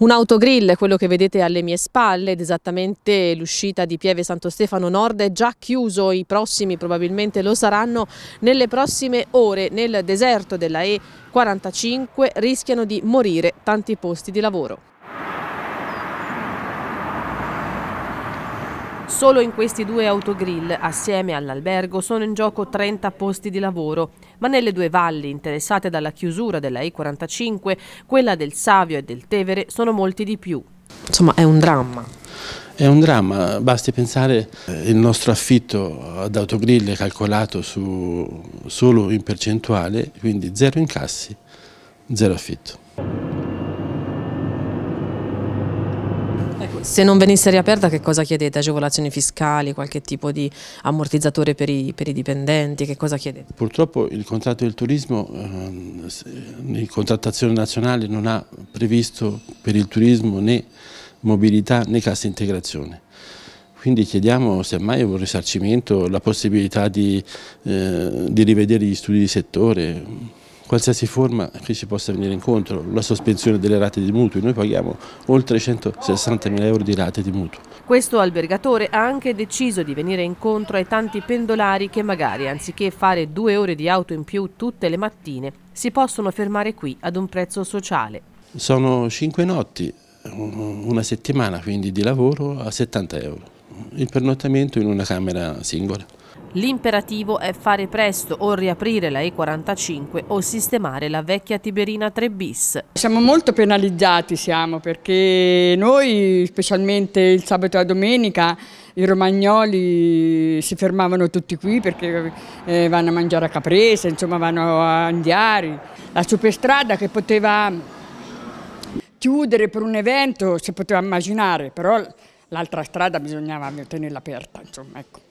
Un autogrill, quello che vedete alle mie spalle, ed esattamente l'uscita di Pieve Santo Stefano Nord, è già chiuso, i prossimi probabilmente lo saranno nelle prossime ore nel deserto della E45 rischiano di morire tanti posti di lavoro. Solo in questi due autogrill, assieme all'albergo, sono in gioco 30 posti di lavoro, ma nelle due valli interessate dalla chiusura della E45, quella del Savio e del Tevere, sono molti di più. Insomma, è un dramma. È un dramma, basti pensare eh, il nostro affitto ad autogrill è calcolato su, solo in percentuale, quindi zero incassi, zero affitto. Se non venisse riaperta che cosa chiedete? Agevolazioni fiscali, qualche tipo di ammortizzatore per i, per i dipendenti, che cosa chiedete? Purtroppo il contratto del turismo eh, in contrattazione nazionale non ha previsto per il turismo né mobilità né cassa integrazione. Quindi chiediamo semmai un risarcimento, la possibilità di, eh, di rivedere gli studi di settore, qualsiasi forma che ci possa venire incontro, la sospensione delle rate di mutui, noi paghiamo oltre 160 mila euro di rate di mutuo. Questo albergatore ha anche deciso di venire incontro ai tanti pendolari che magari anziché fare due ore di auto in più tutte le mattine si possono fermare qui ad un prezzo sociale. Sono cinque notti, una settimana quindi di lavoro a 70 euro il pernottamento in una camera singola. L'imperativo è fare presto o riaprire la E45 o sistemare la vecchia Tiberina 3 bis. Siamo molto penalizzati siamo, perché noi specialmente il sabato e la domenica i romagnoli si fermavano tutti qui perché eh, vanno a mangiare a Caprese, insomma vanno a Andiari. La superstrada che poteva chiudere per un evento si poteva immaginare, però l'altra strada bisognava tenerla aperta, insomma, ecco.